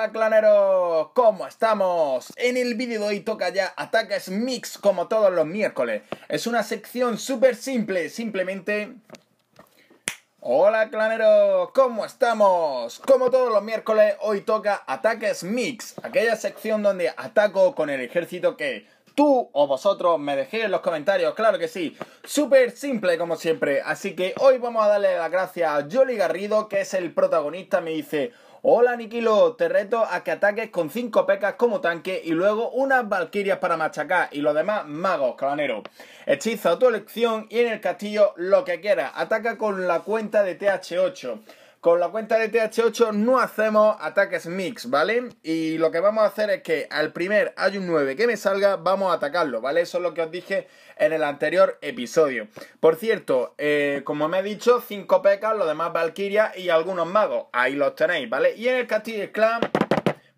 Hola claneros, ¿cómo estamos? En el vídeo de hoy toca ya ataques mix como todos los miércoles. Es una sección súper simple, simplemente... Hola claneros, ¿cómo estamos? Como todos los miércoles, hoy toca ataques mix, aquella sección donde ataco con el ejército que tú o vosotros me dejéis en los comentarios, claro que sí. Súper simple como siempre, así que hoy vamos a darle las gracias a Jolly Garrido, que es el protagonista, me dice... Hola Niquilo, te reto a que ataques con 5 pecas como tanque y luego unas valquirias para machacar y los demás magos, cabanero. Hechizo tu elección y en el castillo lo que quieras. Ataca con la cuenta de TH8. Con la cuenta de TH8 no hacemos ataques mix, ¿vale? Y lo que vamos a hacer es que al primer hay un 9 que me salga, vamos a atacarlo, ¿vale? Eso es lo que os dije en el anterior episodio. Por cierto, eh, como me he dicho, 5 pecas, lo demás Valkyria y algunos magos. Ahí los tenéis, ¿vale? Y en el Castillo Clan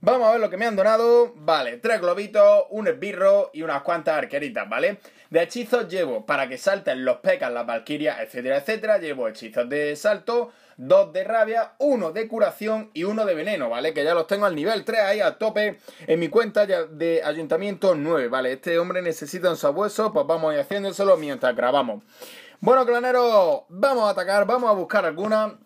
Vamos a ver lo que me han donado. Vale, tres globitos, un esbirro y unas cuantas arqueritas, ¿vale? De hechizos llevo para que salten los pecas, las valquirias, etcétera, etcétera. Llevo hechizos de salto, dos de rabia, uno de curación y uno de veneno, ¿vale? Que ya los tengo al nivel 3 ahí a tope en mi cuenta de ayuntamiento 9, ¿vale? Este hombre necesita un sabueso, pues vamos a ir haciéndoselo mientras grabamos. Bueno, claneros, vamos a atacar, vamos a buscar alguna...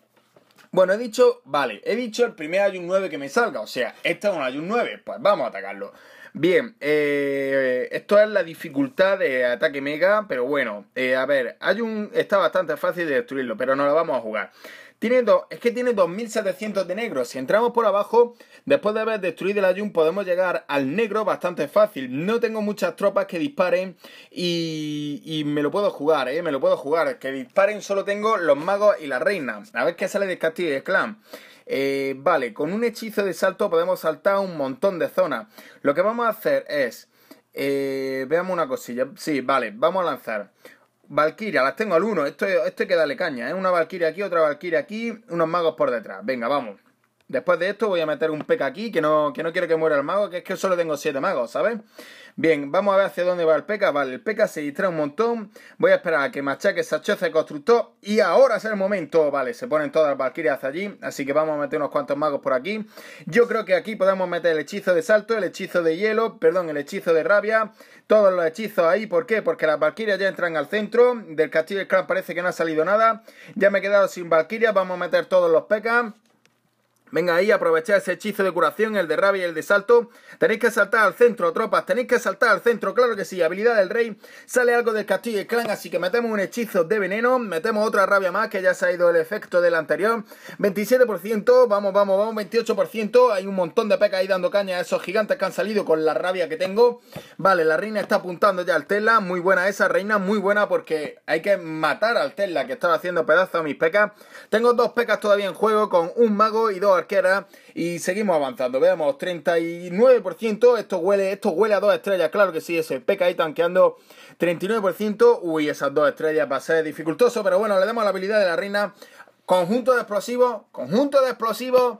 Bueno, he dicho, vale, he dicho el primer ayun 9 que me salga, o sea, este es un ayun 9, pues vamos a atacarlo. Bien, eh, esto es la dificultad de ataque mega, pero bueno, eh, a ver, hay un, está bastante fácil de destruirlo, pero no lo vamos a jugar es que tiene 2700 de negro. Si entramos por abajo, después de haber destruido el ayun, podemos llegar al negro bastante fácil. No tengo muchas tropas que disparen y, me lo puedo jugar, ¿eh? Me lo puedo jugar. Que disparen solo tengo los magos y la reina. A ver qué sale de castillo y de Clan. Eh, vale, con un hechizo de salto podemos saltar un montón de zonas. Lo que vamos a hacer es... Eh, veamos una cosilla. Sí, vale, vamos a lanzar. Valkyria, las tengo al uno. Esto, esto hay que darle caña, ¿eh? Una Valkyria aquí, otra Valkyria aquí, unos magos por detrás. Venga, vamos. Después de esto voy a meter un peca aquí, que no, que no quiero que muera el mago, que es que solo tengo 7 magos, ¿sabes? Bien, vamos a ver hacia dónde va el peca. Vale, el peca se distrae un montón. Voy a esperar a que machaque esa choza constructor. Y ahora es el momento. Vale, se ponen todas las valquirias allí. Así que vamos a meter unos cuantos magos por aquí. Yo creo que aquí podemos meter el hechizo de salto, el hechizo de hielo, perdón, el hechizo de rabia. Todos los hechizos ahí. ¿Por qué? Porque las valquirias ya entran al centro. Del castillo del clan parece que no ha salido nada. Ya me he quedado sin valquirias. Vamos a meter todos los pecas. Venga ahí, aprovechad ese hechizo de curación, el de rabia y el de salto. Tenéis que saltar al centro, tropas. Tenéis que saltar al centro, claro que sí. Habilidad del rey. Sale algo del castillo y clan, así que metemos un hechizo de veneno. Metemos otra rabia más, que ya se ha ido el efecto del anterior. 27%, vamos, vamos, vamos, 28%. Hay un montón de pecas ahí dando caña a esos gigantes que han salido con la rabia que tengo. Vale, la reina está apuntando ya al Tesla. Muy buena esa reina, muy buena porque hay que matar al Tesla, que estaba haciendo pedazos a mis pecas. Tengo dos pecas todavía en juego con un mago y dos era Y seguimos avanzando. Veamos, 39%. Esto huele, esto huele a dos estrellas. Claro que sí, ese peca ahí tanqueando 39%. Uy, esas dos estrellas va a ser dificultoso. Pero bueno, le damos la habilidad de la reina. Conjunto de explosivos. Conjunto de explosivos.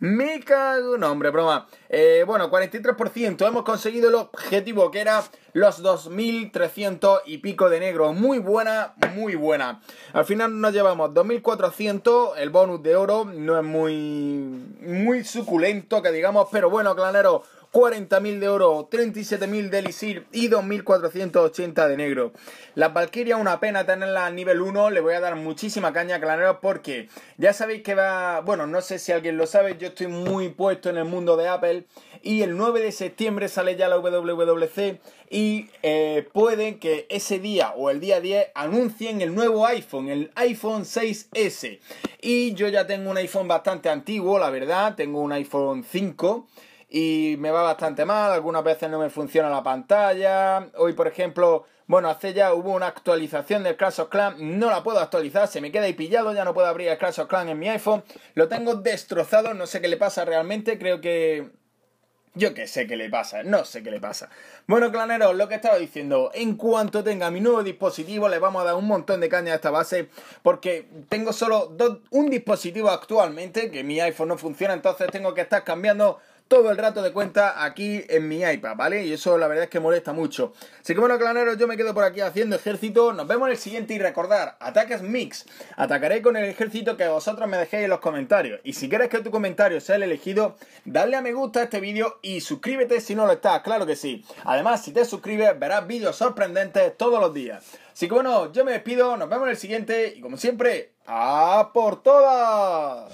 Me cago en hombre, broma. Eh, bueno, 43%. Hemos conseguido el objetivo que era los 2.300 y pico de negro. Muy buena, muy buena. Al final nos llevamos 2.400. El bonus de oro no es muy, muy suculento, que digamos. Pero bueno, clanero. 40.000 de oro, 37.000 de elixir y 2.480 de negro. La Valkyria, una pena tenerla a nivel 1, le voy a dar muchísima caña, claro, porque ya sabéis que va, bueno, no sé si alguien lo sabe, yo estoy muy puesto en el mundo de Apple y el 9 de septiembre sale ya la WWC y eh, pueden que ese día o el día 10 anuncien el nuevo iPhone, el iPhone 6S. Y yo ya tengo un iPhone bastante antiguo, la verdad, tengo un iPhone 5 y me va bastante mal, algunas veces no me funciona la pantalla. Hoy, por ejemplo, bueno, hace ya hubo una actualización del Crash of Clans, no la puedo actualizar, se me queda ahí pillado, ya no puedo abrir el Crash of Clans en mi iPhone. Lo tengo destrozado, no sé qué le pasa realmente, creo que yo qué sé qué le pasa, no sé qué le pasa. Bueno, claneros, lo que estaba diciendo, en cuanto tenga mi nuevo dispositivo, le vamos a dar un montón de caña a esta base, porque tengo solo un dispositivo actualmente, que mi iPhone no funciona, entonces tengo que estar cambiando todo el rato de cuenta aquí en mi iPad, ¿vale? Y eso la verdad es que molesta mucho. Así que bueno, claneros, yo me quedo por aquí haciendo ejército. Nos vemos en el siguiente y recordar, ataques mix. Atacaré con el ejército que vosotros me dejéis en los comentarios. Y si quieres que tu comentario sea el elegido, dale a me gusta a este vídeo y suscríbete si no lo estás, claro que sí. Además, si te suscribes, verás vídeos sorprendentes todos los días. Así que bueno, yo me despido, nos vemos en el siguiente y como siempre, ¡a por todas!